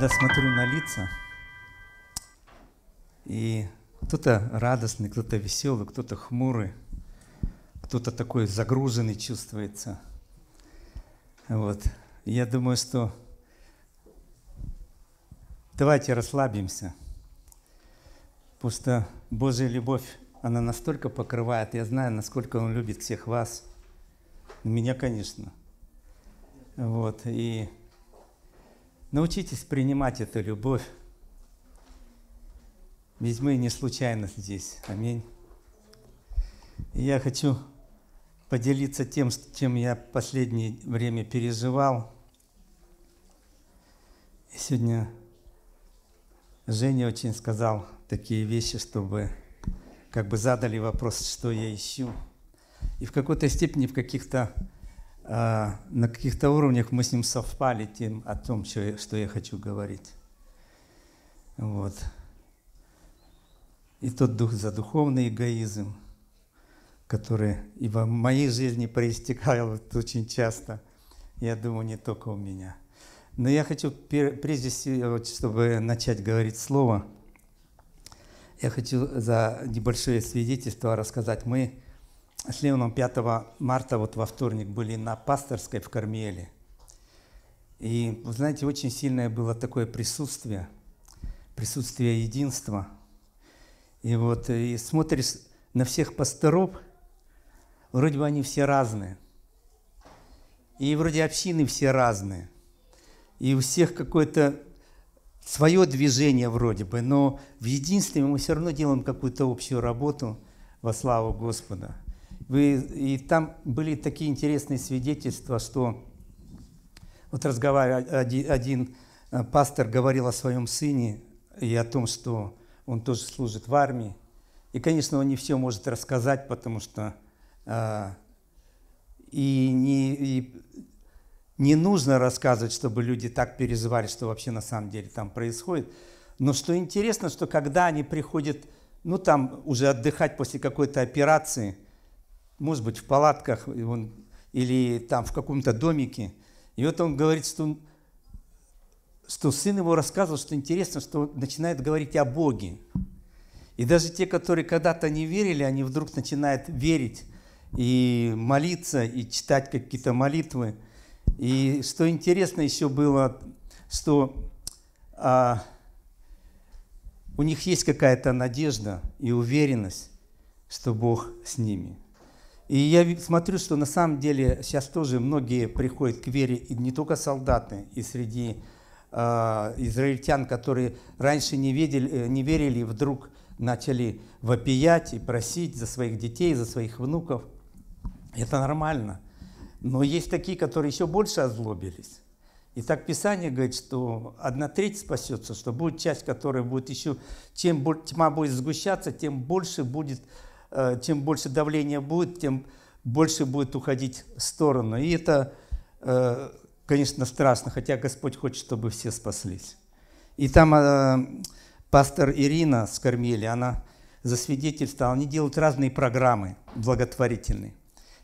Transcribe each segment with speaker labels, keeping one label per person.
Speaker 1: когда смотрю на лица, и кто-то радостный, кто-то веселый, кто-то хмурый, кто-то такой загруженный чувствуется. Вот. Я думаю, что давайте расслабимся. Просто Божья любовь, она настолько покрывает. Я знаю, насколько Он любит всех вас. Меня, конечно. Вот. И Научитесь принимать эту любовь. Ведь мы не случайно здесь. Аминь. И я хочу поделиться тем, с чем я последнее время переживал. И сегодня Женя очень сказал такие вещи, чтобы как бы задали вопрос, что я ищу. И в какой-то степени, в каких-то а, на каких-то уровнях мы с ним совпали тем, о том, что я, что я хочу говорить. Вот. И тот дух за духовный эгоизм, который и в моей жизни проистекал очень часто, я думаю, не только у меня. Но я хочу, прежде всего, чтобы начать говорить слово, я хочу за небольшое свидетельство рассказать. Мы с Леоном 5 марта, вот во вторник, были на пасторской в Кармиеле. И, вы знаете, очень сильное было такое присутствие, присутствие единства. И вот э, и смотришь на всех пасторов, вроде бы они все разные. И вроде общины все разные. И у всех какое-то свое движение вроде бы, но в единстве мы все равно делаем какую-то общую работу во славу Господа. Вы, и там были такие интересные свидетельства, что вот разговаривал один, один э, пастор говорил о своем сыне и о том, что он тоже служит в армии. И, конечно, он не все может рассказать, потому что э, и, не, и не нужно рассказывать, чтобы люди так переживали, что вообще на самом деле там происходит. Но что интересно, что когда они приходят, ну там уже отдыхать после какой-то операции – может быть, в палатках он, или там в каком-то домике. И вот он говорит, что, что сын его рассказывал, что интересно, что он начинает говорить о Боге. И даже те, которые когда-то не верили, они вдруг начинают верить и молиться, и читать какие-то молитвы. И что интересно еще было, что а, у них есть какая-то надежда и уверенность, что Бог с ними. И я смотрю, что на самом деле сейчас тоже многие приходят к вере, и не только солдаты, и среди э, израильтян, которые раньше не, видели, э, не верили, вдруг начали вопиять и просить за своих детей, за своих внуков. Это нормально. Но есть такие, которые еще больше озлобились. И так Писание говорит, что одна треть спасется, что будет часть, которая будет еще... Чем тьма будет сгущаться, тем больше будет Э, тем больше давления будет, тем больше будет уходить в сторону. И это, э, конечно, страшно, хотя Господь хочет, чтобы все спаслись. И там э, пастор Ирина с Кармели, она засвидетельствовала, они делают разные программы благотворительные.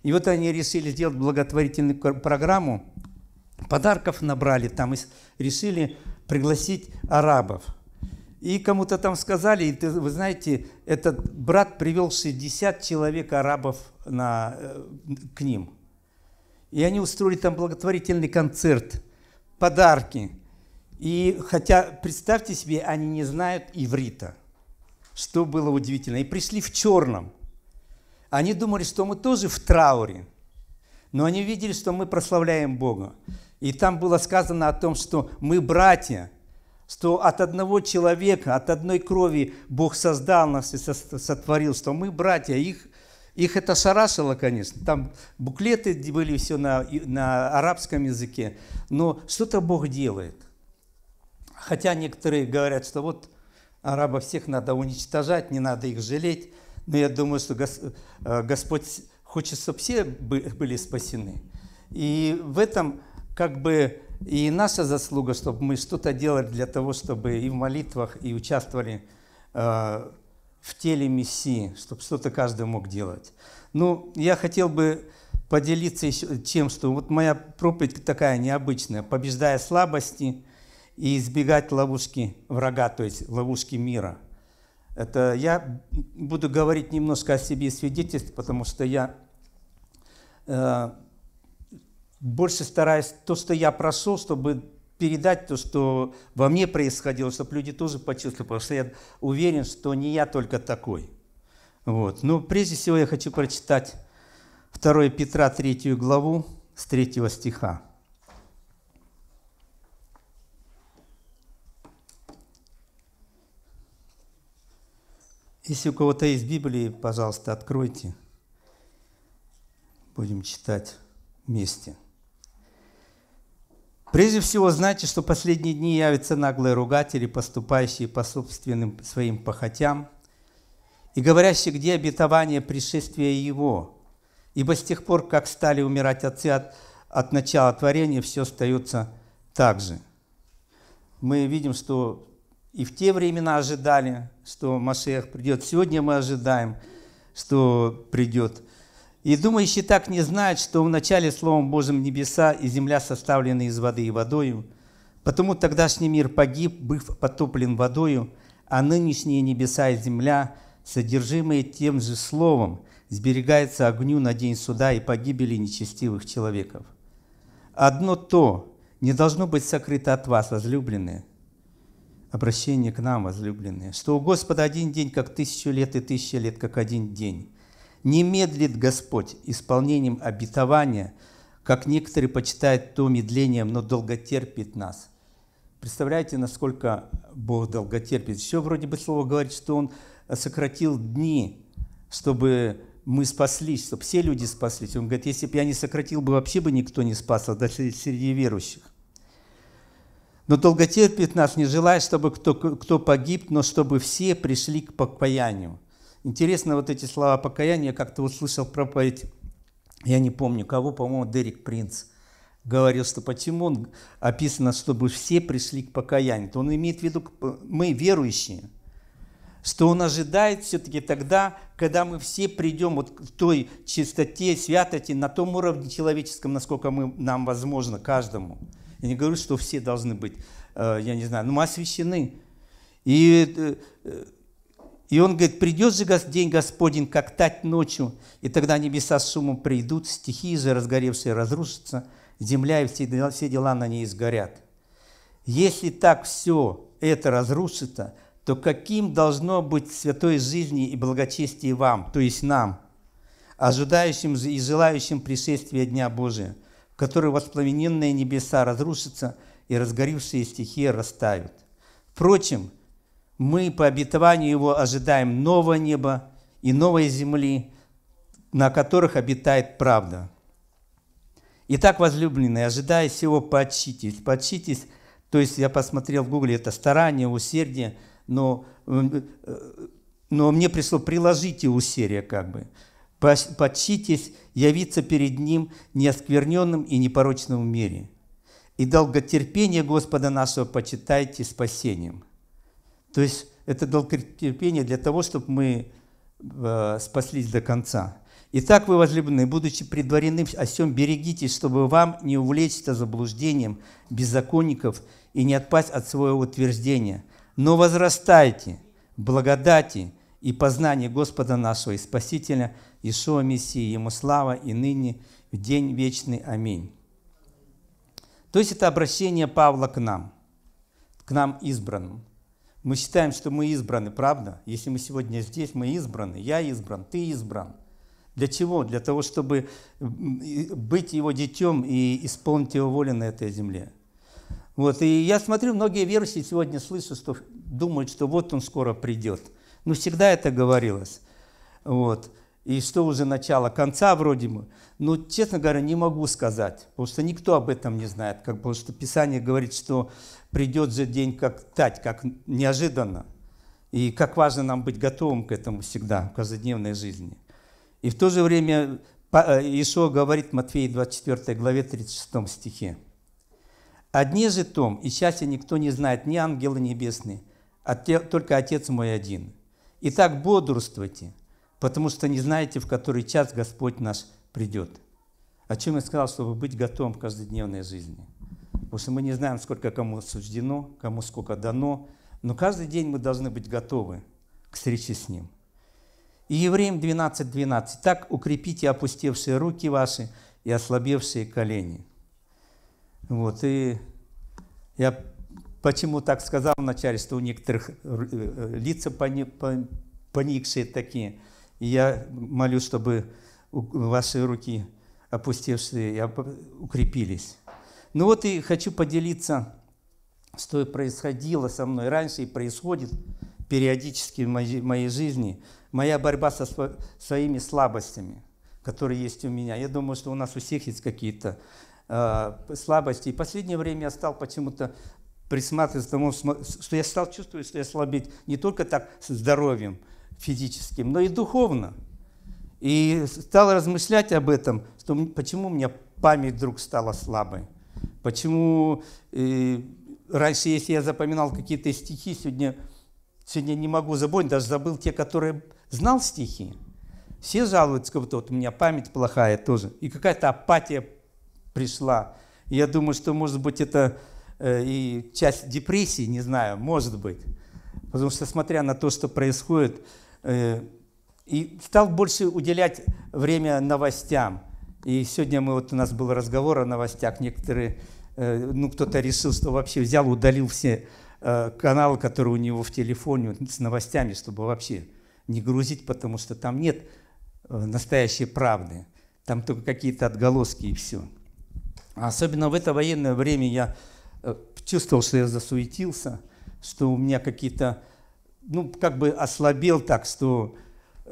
Speaker 1: И вот они решили сделать благотворительную программу, подарков набрали там и решили пригласить арабов – и кому-то там сказали, и ты, вы знаете, этот брат привел 60 человек арабов на, э, к ним. И они устроили там благотворительный концерт, подарки. И хотя, представьте себе, они не знают иврита, что было удивительно. И пришли в черном. Они думали, что мы тоже в трауре. Но они видели, что мы прославляем Бога. И там было сказано о том, что мы братья – что от одного человека, от одной крови Бог создал нас и сотворил, что мы братья, их, их это шарашило, конечно. Там буклеты были все на, на арабском языке, но что-то Бог делает. Хотя некоторые говорят, что вот арабов всех надо уничтожать, не надо их жалеть, но я думаю, что э, Господь хочет, чтобы все были спасены. И в этом как бы и наша заслуга, чтобы мы что-то делали для того, чтобы и в молитвах, и участвовали э, в теле Мессии, чтобы что-то каждый мог делать. Ну, я хотел бы поделиться еще тем, что вот моя проповедь такая необычная. Побеждая слабости и избегать ловушки врага, то есть ловушки мира. Это я буду говорить немножко о себе свидетельств, потому что я э, больше стараюсь то, что я прошел, чтобы передать то, что во мне происходило, чтобы люди тоже почувствовали, потому что я уверен, что не я только такой. Вот. Но прежде всего я хочу прочитать 2 Петра 3 главу с 3 стиха. Если у кого-то есть Библии, пожалуйста, откройте. Будем читать вместе. Прежде всего, знайте, что последние дни явятся наглые ругатели, поступающие по собственным своим похотям, и говорящие, где обетование пришествия Его. Ибо с тех пор, как стали умирать отцы от, от начала творения, все остается так же. Мы видим, что и в те времена ожидали, что Машех придет. Сегодня мы ожидаем, что придет – и думающие так не знают, что в начале Словом Божьим небеса и земля составлены из воды и водою, потому тогдашний мир погиб, быв потоплен водою, а нынешние небеса и земля, содержимые тем же Словом, сберегаются огню на день суда и погибели нечестивых человеков. Одно то не должно быть сокрыто от вас, возлюбленные, обращение к нам, возлюбленные, что у Господа один день, как тысячу лет, и тысяча лет, как один день. Не медлит Господь исполнением обетования, как некоторые почитают то медлением, но долготерпит нас. Представляете, насколько Бог долготерпит. Еще вроде бы слово говорит, что Он сократил дни, чтобы мы спаслись, чтобы все люди спаслись. Он говорит, если бы я не сократил, бы вообще бы никто не спасся, даже среди верующих. Но долготерпит нас, не желая, чтобы кто, кто погиб, но чтобы все пришли к покаянию. Интересно, вот эти слова покаяния, я как-то услышал проповедь, я не помню кого, по-моему, Дерек Принц говорил, что почему он описано, чтобы все пришли к покаянию, то он имеет в виду, э, мы верующие, что он ожидает все-таки тогда, когда мы все придем вот в той чистоте, святости, на том уровне человеческом, насколько мы, нам возможно, каждому. Я не говорю, что все должны быть, э, я не знаю, но ну, мы освящены. И э, и он говорит, придет же день Господень, как тать ночью, и тогда небеса с шумом придут, стихии же разгоревшие разрушатся, земля и все дела, все дела на ней сгорят. Если так все это разрушится, то каким должно быть святой жизни и благочестие вам, то есть нам, ожидающим и желающим пришествия Дня Божия, в который воспламененные небеса разрушатся и разгоревшие стихии растают? Впрочем, мы по обетованию Его ожидаем нового неба и новой земли, на которых обитает правда. Итак, возлюбленные, ожидая всего, подчитесь. Подчитесь, то есть я посмотрел в Гугле, это старание, усердие, но, э, но мне пришло, приложите усердие как бы. Подчитесь явиться перед Ним неоскверненным и непорочным в мире. И долготерпение Господа нашего почитайте спасением. То есть это долготерпение для того, чтобы мы э, спаслись до конца. Итак, вы, возлюбленные, будучи предварены о всем, берегитесь, чтобы вам не увлечься заблуждением беззаконников и не отпасть от своего утверждения. Но возрастайте в благодати и познание Господа нашего и Спасителя Ишуа Мессии, Ему слава и ныне, в день вечный. Аминь. То есть это обращение Павла к нам, к нам избранным – мы считаем, что мы избраны, правда? Если мы сегодня здесь, мы избраны. Я избран, ты избран. Для чего? Для того, чтобы быть его детем и исполнить его волю на этой земле. Вот. И я смотрю, многие верующие сегодня слышат, что думают, что вот он скоро придет. Но ну, всегда это говорилось. Вот и что уже начало, конца вроде бы. Но, честно говоря, не могу сказать, потому что никто об этом не знает. Как, потому что Писание говорит, что придет же день как тать, как неожиданно. И как важно нам быть готовым к этому всегда, в каждодневной жизни. И в то же время э, Иешуа говорит Матфея 24 главе 36 стихе. «Одни же том, и счастья никто не знает, ни ангелы небесные, а только Отец мой один. Итак, бодрствуйте, потому что не знаете, в который час Господь наш придет. О чем я сказал, чтобы быть готовым к каждодневной жизни. Потому что мы не знаем, сколько кому суждено, кому сколько дано, но каждый день мы должны быть готовы к встрече с Ним. И Евреям 12.12. 12. «Так укрепите опустевшие руки ваши и ослабевшие колени». Вот, и я почему так сказал вначале, что у некоторых э, э, лица поникшие такие – и я молю, чтобы ваши руки, опустевшие, укрепились. Ну вот и хочу поделиться, что происходило со мной раньше и происходит периодически в моей, жизни. Моя борьба со своими слабостями, которые есть у меня. Я думаю, что у нас у всех есть какие-то э, слабости. И в последнее время я стал почему-то присматриваться к тому, что я стал чувствовать, что я слабеть не только так здоровьем, физическим, но и духовно. И стал размышлять об этом, что почему у меня память вдруг стала слабой, почему э, раньше, если я запоминал какие-то стихи, сегодня, сегодня не могу забыть, даже забыл те, которые знал стихи. Все жалуются, как будто вот у меня память плохая тоже, и какая-то апатия пришла. я думаю, что, может быть, это э, и часть депрессии, не знаю, может быть. Потому что, смотря на то, что происходит, Э, и стал больше уделять время новостям. И сегодня мы, вот у нас был разговор о новостях. Некоторые, э, ну, кто-то решил, что вообще взял, удалил все э, каналы, которые у него в телефоне с новостями, чтобы вообще не грузить, потому что там нет настоящей правды. Там только какие-то отголоски и все. Особенно в это военное время я чувствовал, что я засуетился, что у меня какие-то ну, как бы ослабел так, что э,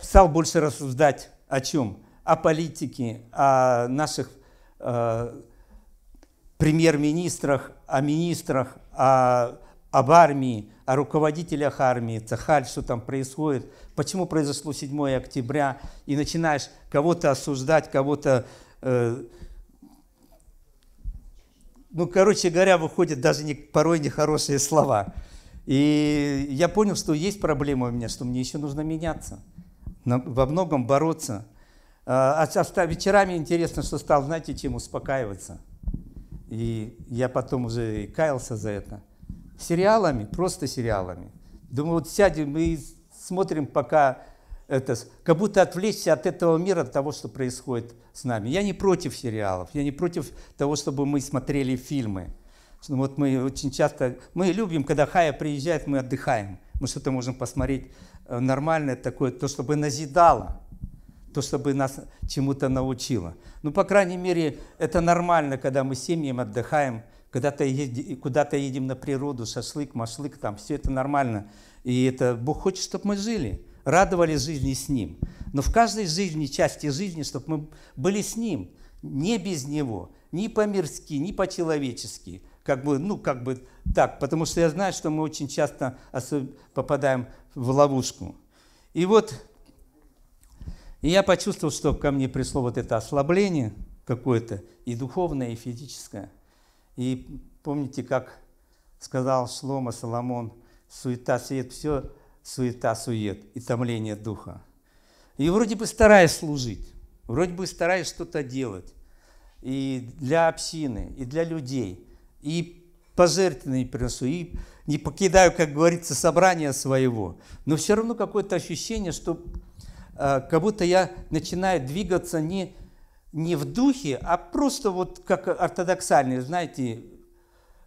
Speaker 1: стал больше рассуждать о чем? О политике, о наших э, премьер-министрах, о министрах, о, об армии, о руководителях армии, цахаль, что там происходит, почему произошло 7 октября, и начинаешь кого-то осуждать, кого-то... Э, ну, короче говоря, выходят даже не, порой нехорошие слова. И я понял, что есть проблема у меня, что мне еще нужно меняться, во многом бороться. А, а, а вечерами интересно, что стал, знаете, чем успокаиваться. И я потом уже каялся за это. Сериалами, просто сериалами. Думаю, вот сядем и смотрим пока это, как будто отвлечься от этого мира, от того, что происходит с нами. Я не против сериалов, я не против того, чтобы мы смотрели фильмы. Вот мы очень часто, мы любим, когда Хая приезжает, мы отдыхаем. Мы что-то можем посмотреть э, нормальное такое, то, чтобы назидало, то, чтобы нас чему-то научило. Ну, по крайней мере, это нормально, когда мы семьям отдыхаем, когда-то куда-то едем на природу, шашлык, машлык, там, все это нормально. И это Бог хочет, чтобы мы жили, радовали жизни с Ним. Но в каждой жизни, части жизни, чтобы мы были с Ним, не без Него, ни по-мирски, ни по-человечески, как бы, ну, как бы так, потому что я знаю, что мы очень часто попадаем в ловушку. И вот и я почувствовал, что ко мне пришло вот это ослабление какое-то, и духовное, и физическое. И помните, как сказал Шлома Соломон, суета, свет, все суета, сует, и томление духа. И вроде бы стараюсь служить, вроде бы стараюсь что-то делать, и для общины, и для людей – и пожертвования приношу, и не покидаю, как говорится, собрания своего. Но все равно какое-то ощущение, что э, как будто я начинаю двигаться не, не в духе, а просто вот как ортодоксальный, знаете,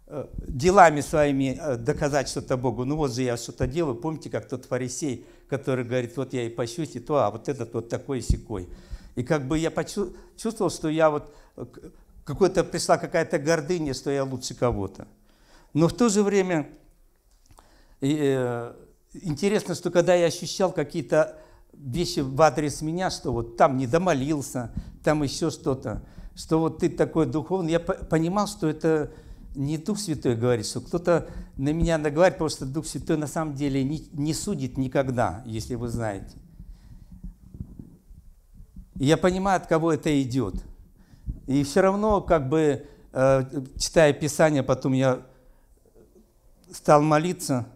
Speaker 1: э, делами своими э, доказать что-то Богу. Ну вот же я что-то делаю. Помните, как тот фарисей, который говорит, вот я и пощусь, и то, а вот этот вот такой секой. И как бы я почувствовал, что я вот э, какой-то пришла какая-то гордыня, что я лучше кого-то. Но в то же время э, интересно, что когда я ощущал какие-то вещи в адрес меня, что вот там не домолился, там еще что-то, что вот ты такой духовный, я понимал, что это не Дух Святой говорит, что кто-то на меня наговаривает, потому что Дух Святой на самом деле не, не судит никогда, если вы знаете. я понимаю, от кого это идет – и все равно, как бы, э, читая Писание, потом я стал молиться,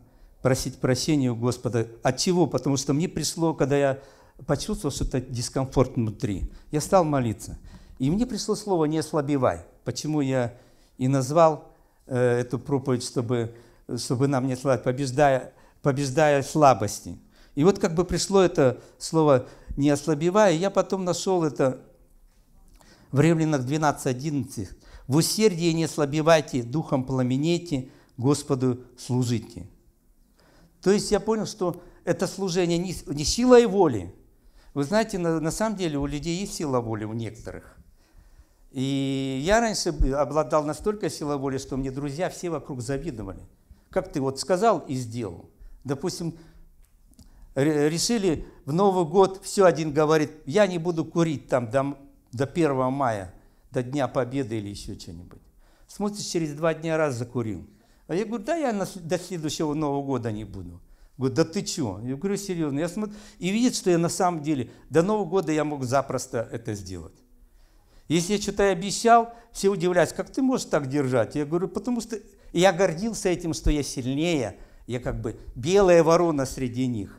Speaker 1: просить прощения у Господа. От чего? Потому что мне пришло, когда я почувствовал, что это дискомфорт внутри, я стал молиться. И мне пришло слово «не ослабевай». Почему я и назвал э, эту проповедь, чтобы, чтобы нам не ослабить, побеждая, побеждая слабости. И вот как бы пришло это слово «не ослабевай», и я потом нашел это в Римлянах 12.11. «В усердии не слабевайте, духом пламенейте, Господу служите». То есть я понял, что это служение не, не силой воли. Вы знаете, на, на самом деле у людей есть сила воли, у некоторых. И я раньше обладал настолько силой воли, что мне друзья все вокруг завидовали. Как ты вот сказал и сделал. Допустим, решили в Новый год, все один говорит, я не буду курить там, там до 1 мая, до Дня Победы или еще что-нибудь. Смотришь, через два дня раз закурил. А я говорю, да я до следующего Нового года не буду. Говорит, да ты чего? Я говорю, серьезно. Я смотрю, и видит, что я на самом деле до Нового года я мог запросто это сделать. Если я что-то обещал, все удивляются, как ты можешь так держать? Я говорю, потому что я гордился этим, что я сильнее, я как бы белая ворона среди них,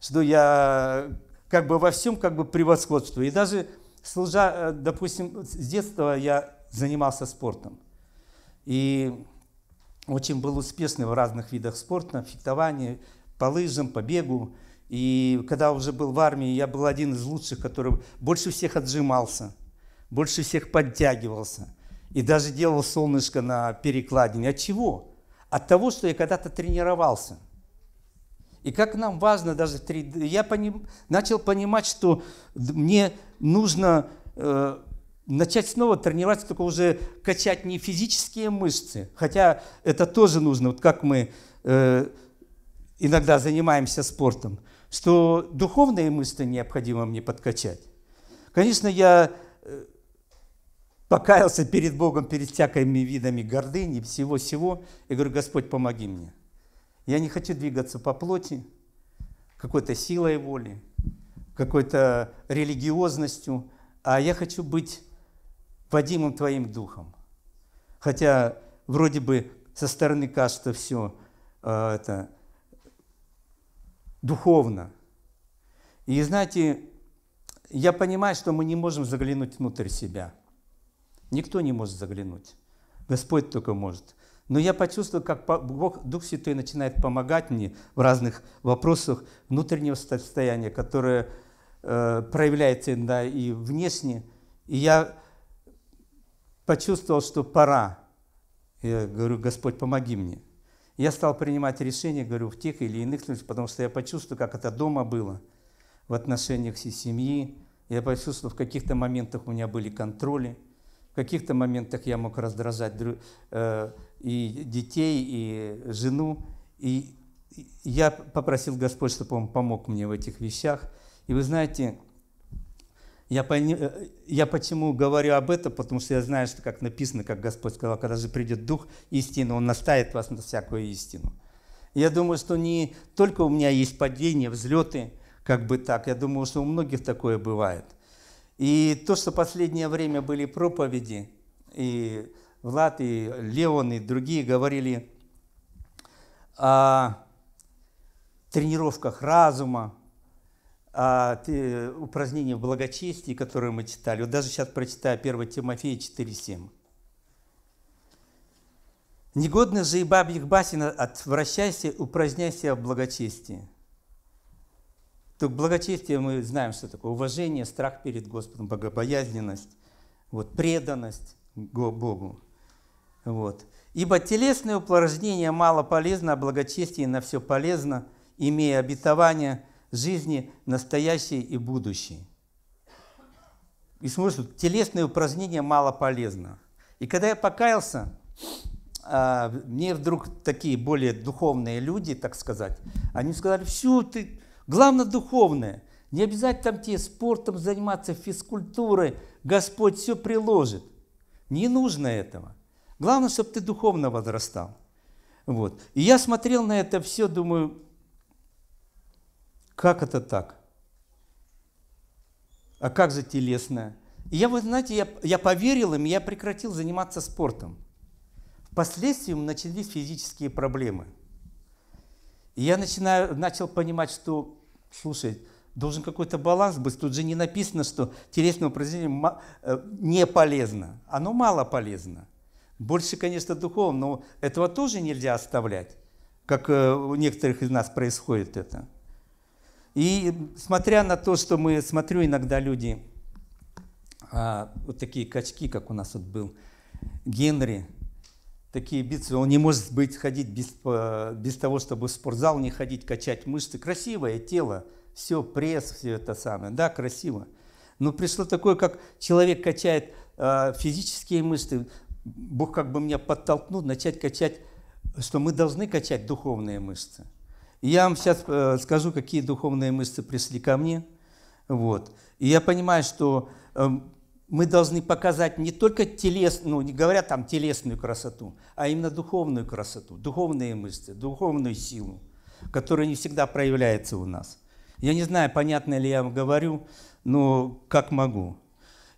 Speaker 1: что я как бы во всем как бы превосходствую. И даже служа, э, допустим, с детства я занимался спортом. И очень был успешный в разных видах спорта, фехтовании, по лыжам, по бегу. И когда уже был в армии, я был один из лучших, который больше всех отжимался, больше всех подтягивался. И даже делал солнышко на перекладине. От чего? От того, что я когда-то тренировался. И как нам важно даже 3D. Я поним, начал понимать, что мне нужно э, начать снова тренироваться, только уже качать не физические мышцы, хотя это тоже нужно, вот как мы э, иногда занимаемся спортом, что духовные мышцы необходимо мне подкачать. Конечно, я э, покаялся перед Богом, перед всякими видами гордыни, всего-всего, и говорю, Господь, помоги мне. Я не хочу двигаться по плоти, какой-то силой воли, какой-то религиозностью, а я хочу быть Вадимом Твоим Духом. Хотя вроде бы со стороны кажется все э, это духовно. И знаете, я понимаю, что мы не можем заглянуть внутрь себя. Никто не может заглянуть. Господь только может. Но я почувствовал, как Бог, Дух Святой начинает помогать мне в разных вопросах внутреннего состояния, которое э, проявляется иногда и внешне. И я почувствовал, что пора. Я говорю, Господь, помоги мне. Я стал принимать решения, говорю, в тех или иных случаях, потому что я почувствовал, как это дома было, в отношениях всей семьи. Я почувствовал, в каких-то моментах у меня были контроли, в каких-то моментах я мог раздражать друг, э, и детей, и жену. И я попросил Господь, чтобы Он помог мне в этих вещах. И вы знаете, я, пони... Э, я почему говорю об этом, потому что я знаю, что как написано, как Господь сказал, когда же придет Дух истины, Он наставит вас на всякую истину. Я думаю, что не только у меня есть падения, взлеты, как бы так. Я думаю, что у многих такое бывает. И то, что последнее время были проповеди, и Влад и Леон и другие говорили о тренировках разума, о упражнениях благочестия, которые мы читали. Вот даже сейчас прочитаю 1 Тимофея 4.7. Негодно же и бабьих басен отвращайся, упраздняйся в благочестии. То благочестие мы знаем, что такое уважение, страх перед Господом, богобоязненность, вот преданность Богу. Вот. «Ибо телесное упражнения мало полезно, а благочестие на все полезно, имея обетование жизни настоящей и будущей». И смотришь, телесное упражнение мало полезно. И когда я покаялся, а, мне вдруг такие более духовные люди, так сказать, они сказали, все, ты, главное духовное, не обязательно там тебе спортом заниматься, физкультурой, Господь все приложит. Не нужно этого. Главное, чтобы ты духовно возрастал. Вот. И я смотрел на это все, думаю, как это так? А как же телесное? И я, вы знаете, я, я поверил им, я прекратил заниматься спортом. Впоследствии начались физические проблемы. И я начинаю, начал понимать, что, слушай, должен какой-то баланс быть. Тут же не написано, что телесное упражнение э, не полезно. Оно мало полезно. Больше, конечно, духовно, но этого тоже нельзя оставлять, как э, у некоторых из нас происходит это. И смотря на то, что мы, смотрю, иногда люди, а, вот такие качки, как у нас вот был Генри, такие битвы, он не может быть ходить без, э, без того, чтобы в спортзал не ходить, качать мышцы. Красивое тело, все, пресс, все это самое, да, красиво. Но пришло такое, как человек качает э, физические мышцы, Бог как бы меня подтолкнул начать качать, что мы должны качать духовные мышцы. я вам сейчас э, скажу, какие духовные мышцы пришли ко мне. Вот. И я понимаю, что эм, мы должны показать не только телесную, ну, не говоря там телесную красоту, а именно духовную красоту, духовные мышцы, духовную силу, которая не всегда проявляется у нас. Я не знаю, понятно ли я вам говорю, но как могу.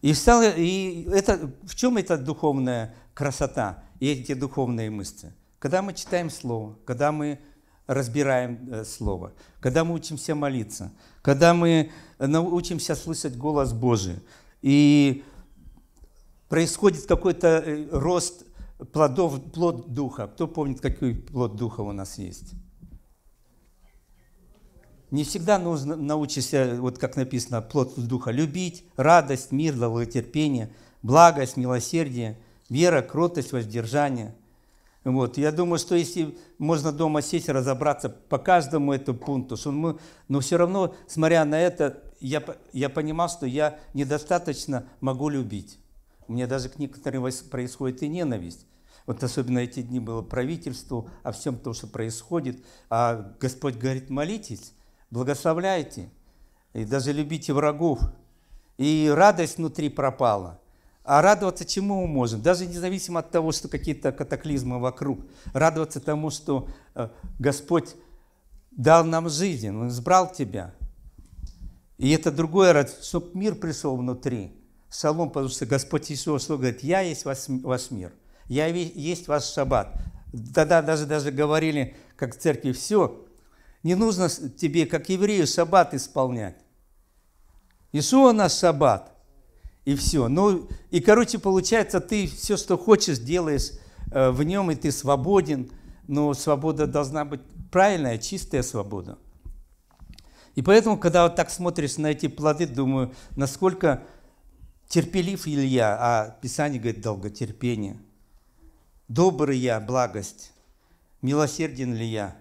Speaker 1: И, стало, и это, в чем эта духовная красота и эти духовные мысли? Когда мы читаем Слово, когда мы разбираем э, Слово, когда мы учимся молиться, когда мы э, научимся слышать голос Божий, и происходит какой-то э, рост плодов, плод Духа. Кто помнит, какой плод Духа у нас есть? Не всегда нужно научиться, вот как написано, плод Духа любить, радость, мир, долготерпение, благость, милосердие, вера, кротость, воздержание. Вот. Я думаю, что если можно дома сесть, и разобраться по каждому этому пункту, что мы, но все равно, смотря на это, я, я понимал, что я недостаточно могу любить. У меня даже к некоторым происходит и ненависть. Вот особенно эти дни было правительству, о всем том, что происходит. А Господь говорит, молитесь благословляйте, и даже любите врагов. И радость внутри пропала. А радоваться чему мы можем? Даже независимо от того, что какие-то катаклизмы вокруг. Радоваться тому, что э, Господь дал нам жизнь, Он избрал тебя. И это другое радость, чтобы мир пришел внутри. Псалом, потому что Господь Иисус говорит, «Я есть ваш, ваш мир, я есть ваш шаббат». Тогда даже, даже говорили, как в церкви, все, не нужно тебе, как еврею, саббат исполнять. Ишуа наш саббат. И все. Ну, и, короче, получается, ты все, что хочешь, делаешь э, в нем, и ты свободен. Но свобода должна быть правильная, чистая свобода. И поэтому, когда вот так смотришь на эти плоды, думаю, насколько терпелив Илья, а Писание говорит долготерпение. Добрый я, благость. Милосерден ли я?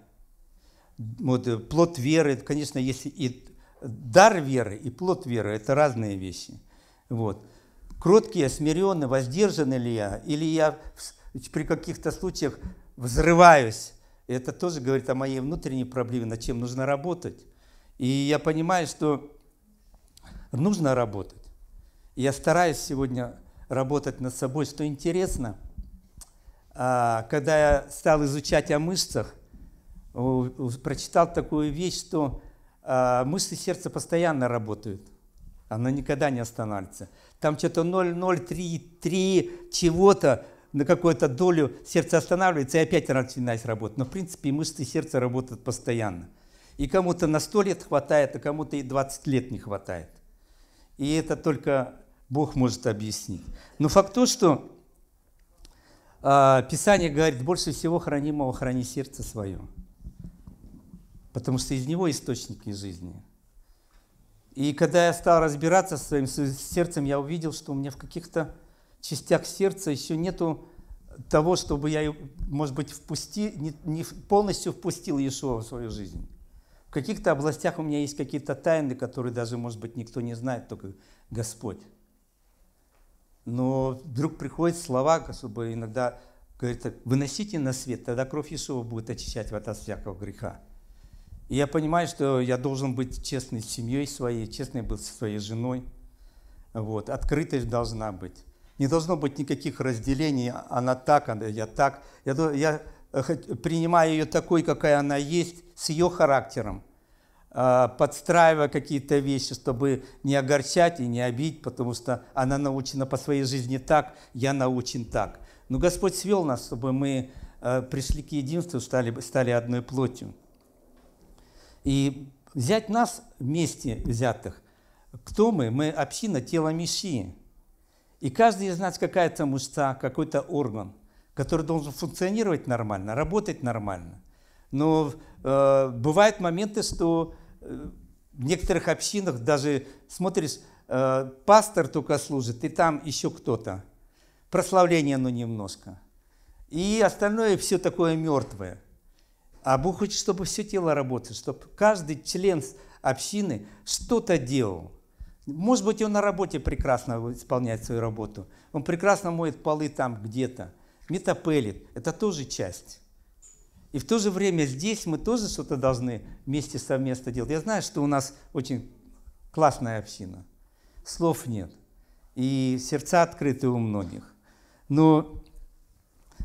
Speaker 1: вот, э, плод веры, конечно, если и дар веры, и плод веры – это разные вещи. Вот. Кроткий я, смиренный, воздержанный ли я, или я при каких-то случаях взрываюсь. Это тоже говорит о моей внутренней проблеме, над чем нужно работать. И я понимаю, что нужно работать. Я стараюсь сегодня работать над собой, что интересно. А, когда я стал изучать о мышцах – прочитал такую вещь, что а, мышцы сердца постоянно работают. Она никогда не останавливается. Там что-то 0,033 чего-то на какую-то долю сердце останавливается и опять начинает работать. Но, в принципе, мышцы сердца работают постоянно. И кому-то на 100 лет хватает, а кому-то и 20 лет не хватает. И это только Бог может объяснить. Но факт то, что э, Писание говорит, больше всего хранимого храни сердце свое потому что из него источники жизни. И когда я стал разбираться со своим сердцем, я увидел, что у меня в каких-то частях сердца еще нету того, чтобы я, может быть, впусти, не, не полностью впустил Иешуа в свою жизнь. В каких-то областях у меня есть какие-то тайны, которые даже, может быть, никто не знает, только Господь. Но вдруг приходят слова, чтобы иногда говорит, выносите на свет, тогда кровь Иешуа будет очищать вас от всякого греха. И я понимаю, что я должен быть честный с семьей своей, честный быть со своей женой. Вот. Открытость должна быть. Не должно быть никаких разделений. Она так, она, я так. Я, я э, принимаю ее такой, какая она есть, с ее характером, э, подстраивая какие-то вещи, чтобы не огорчать и не обидеть, потому что она научена по своей жизни так, я научен так. Но Господь свел нас, чтобы мы э, пришли к единству, стали, стали одной плотью. И взять нас вместе взятых, кто мы? Мы община тела Мессии. И каждый из нас какая-то мышца, какой-то орган, который должен функционировать нормально, работать нормально. Но э, бывают моменты, что э, в некоторых общинах даже смотришь, э, пастор только служит, и там еще кто-то. Прославление, но немножко. И остальное все такое мертвое. А Бог хочет, чтобы все тело работало, чтобы каждый член общины что-то делал. Может быть, он на работе прекрасно исполняет свою работу. Он прекрасно моет полы там где-то, метапелит. Это тоже часть. И в то же время здесь мы тоже что-то должны вместе совместно делать. Я знаю, что у нас очень классная община. Слов нет. И сердца открыты у многих. Но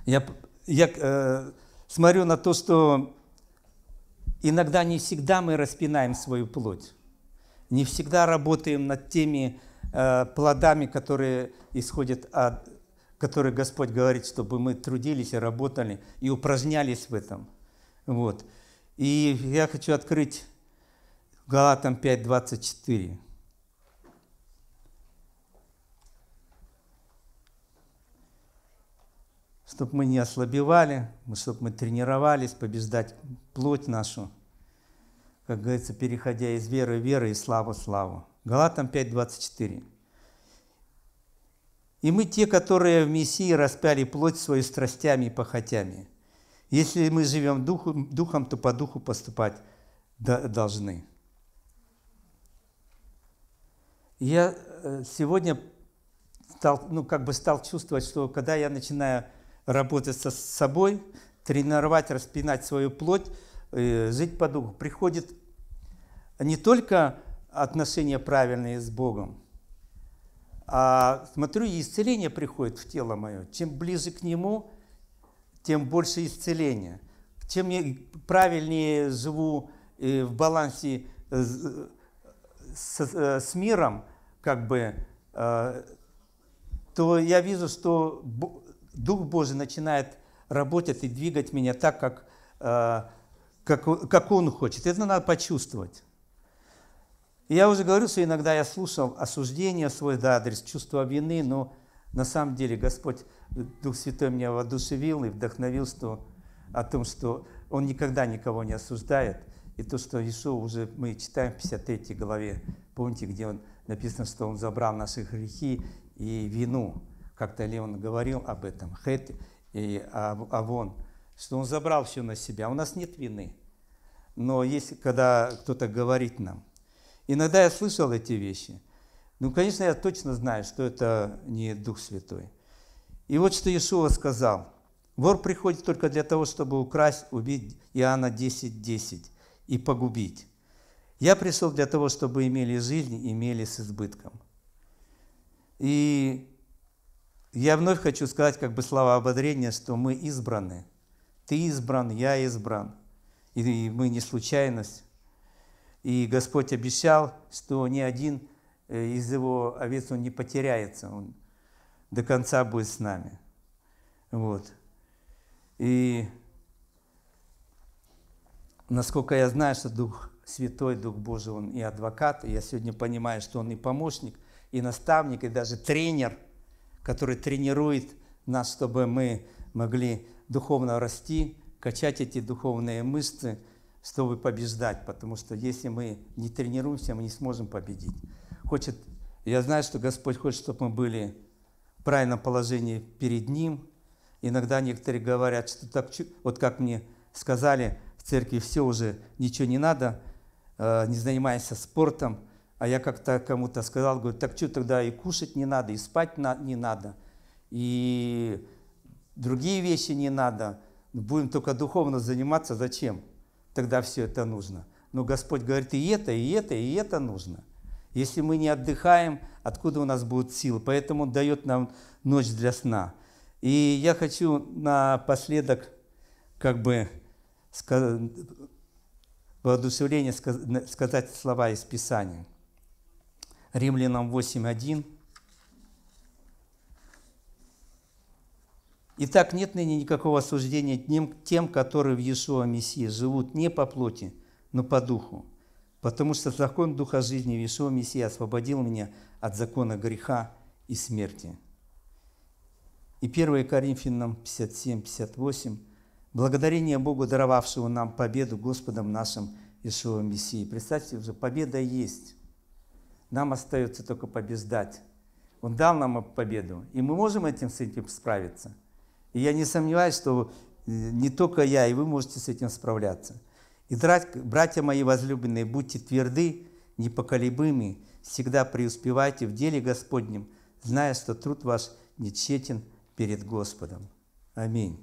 Speaker 1: я, я э, смотрю на то, что иногда не всегда мы распинаем свою плоть, не всегда работаем над теми э, плодами, которые исходят от, которые Господь говорит, чтобы мы трудились и работали и упражнялись в этом. Вот. И я хочу открыть Галатам 5:24. чтобы мы не ослабевали, чтобы мы тренировались, побеждать плоть нашу, как говорится, переходя из веры в веру и славу в славу. Галатам 5.24. «И мы те, которые в Мессии распяли плоть свою страстями и похотями. Если мы живем духом, духом то по духу поступать должны». Я э, сегодня стал, ну, как бы стал чувствовать, что когда я начинаю работать со собой, тренировать, распинать свою плоть, э, жить по духу. Приходит не только отношения правильные с Богом, а смотрю, и исцеление приходит в тело мое. Чем ближе к Нему, тем больше исцеления. Чем я правильнее живу э, в балансе э, с, с миром, как бы, то я вижу, что Дух Божий начинает работать и двигать меня так, как, э, как, как Он хочет. Это надо почувствовать. я уже говорю, что иногда я слушал осуждение свой да, адрес, чувство вины, но на самом деле Господь, Дух Святой меня воодушевил и вдохновил что, о том, что Он никогда никого не осуждает. И то, что Иисус уже мы читаем в 53 главе, помните, где он написано, что Он забрал наши грехи и вину как-то Леон говорил об этом, Хет и Авон, что он забрал все на себя. У нас нет вины. Но если когда кто-то говорит нам. Иногда я слышал эти вещи. Ну, конечно, я точно знаю, что это не Дух Святой. И вот что Иешуа сказал. Вор приходит только для того, чтобы украсть, убить Иоанна 10.10 10, и погубить. Я пришел для того, чтобы имели жизнь, имели с избытком. И я вновь хочу сказать как бы слова ободрения, что мы избраны. Ты избран, я избран. И мы не случайность. И Господь обещал, что ни один э, из его овец он не потеряется, он до конца будет с нами. Вот. И насколько я знаю, что Дух Святой, Дух Божий, Он и адвокат, и я сегодня понимаю, что Он и помощник, и наставник, и даже тренер который тренирует нас, чтобы мы могли духовно расти, качать эти духовные мышцы, чтобы побеждать, потому что если мы не тренируемся, мы не сможем победить. Хочет, я знаю, что Господь хочет, чтобы мы были в правильном положении перед Ним. Иногда некоторые говорят, что так, вот как мне сказали в церкви, все уже, ничего не надо, э, не занимайся спортом – а я как-то кому-то сказал, говорю, так что тогда и кушать не надо, и спать на, не надо, и другие вещи не надо. Будем только духовно заниматься, зачем? Тогда все это нужно. Но Господь говорит, и это, и это, и это нужно. Если мы не отдыхаем, откуда у нас будут силы? Поэтому Он дает нам ночь для сна. И я хочу напоследок как бы воодушевление сказать слова из Писания. Римлянам 8.1. Итак, нет ныне никакого осуждения тем, которые в Иешуа Мессии живут не по плоти, но по духу. Потому что закон Духа жизни в Иешуа Мессии освободил меня от закона греха и смерти. И 1 Коринфянам 57-58. Благодарение Богу, даровавшего нам победу Господом нашим Иешуа Мессии. Представьте, уже победа есть. Нам остается только побеждать. Он дал нам победу, и мы можем этим с этим справиться. И я не сомневаюсь, что э, не только я, и вы можете с этим справляться. И, братья мои возлюбленные, будьте тверды, непоколебимы, всегда преуспевайте в деле Господнем, зная, что труд ваш не тщетен перед Господом. Аминь.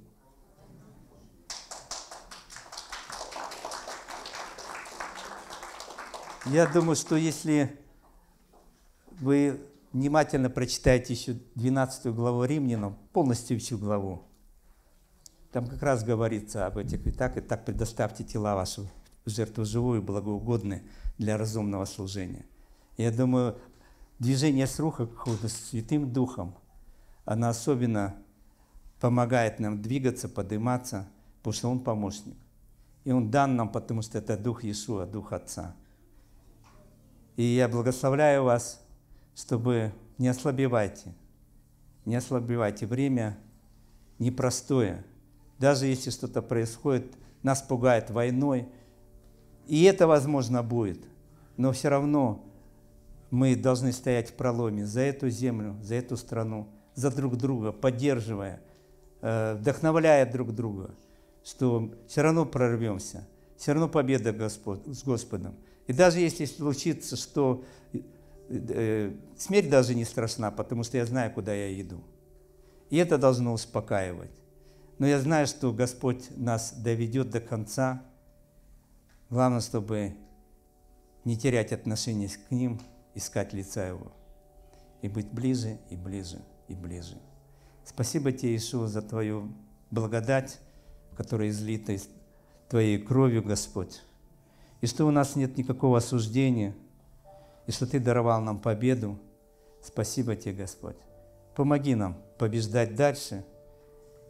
Speaker 1: Я думаю, что если вы внимательно прочитаете еще 12 главу Римлянам, полностью всю главу. Там как раз говорится об этих и так, и так предоставьте тела ваши жертву живую, благоугодную для разумного служения. Я думаю, движение с руха какого святым духом, она особенно помогает нам двигаться, подниматься, потому что он помощник. И он дан нам, потому что это дух Иисуса, дух Отца. И я благословляю вас – чтобы не ослабевайте, не ослабевайте. Время непростое. Даже если что-то происходит, нас пугает войной, и это, возможно, будет. Но все равно мы должны стоять в проломе за эту землю, за эту страну, за друг друга, поддерживая, э, вдохновляя друг друга, что все равно прорвемся, все равно победа Господь, с Господом. И даже если случится, что Э, смерть даже не страшна, потому что я знаю, куда я иду. И это должно успокаивать. Но я знаю, что Господь нас доведет до конца. Главное, чтобы не терять отношения к ним, искать лица Его. И быть ближе, и ближе, и ближе. Спасибо тебе, Иисус, за Твою благодать, которая излита из Твоей кровью, Господь. И что у нас нет никакого осуждения – и что Ты даровал нам победу. Спасибо Тебе, Господь. Помоги нам побеждать дальше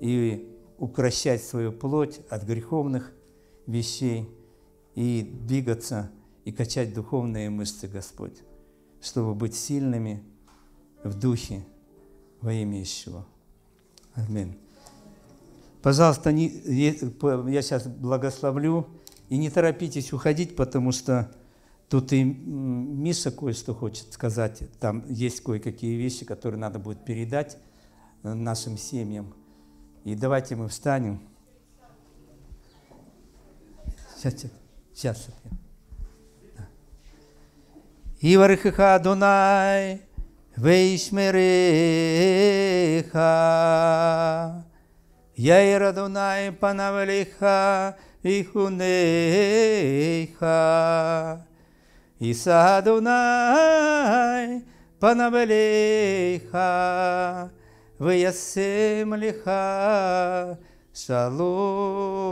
Speaker 1: и укращать свою плоть от греховных вещей и двигаться и качать духовные мышцы, Господь, чтобы быть сильными в духе во имя Ишуа. Аминь. Пожалуйста, не, я сейчас благословлю и не торопитесь уходить, потому что Тут и Миша кое-что хочет сказать. Там есть кое-какие вещи, которые надо будет передать э, нашим семьям. И давайте мы встанем. Сейчас, сейчас. Ивархиха Дунай, Вейшмериха, Яира Дунай Панавалиха, Ихунейха. Иса Адунай панавелейха, выясим лиха, шалом.